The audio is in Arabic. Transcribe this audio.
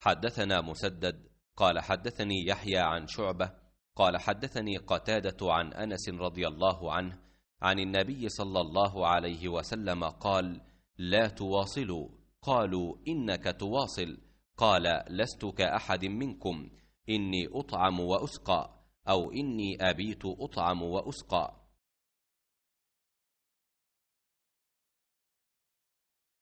حدثنا مسدد قال حدثني يحيى عن شعبة قال حدثني قتادة عن أنس رضي الله عنه عن النبي صلى الله عليه وسلم قال لا تواصلوا قالوا إنك تواصل قال لست كأحد منكم إني أطعم وأسقى أو إني أبيت أطعم وأسقى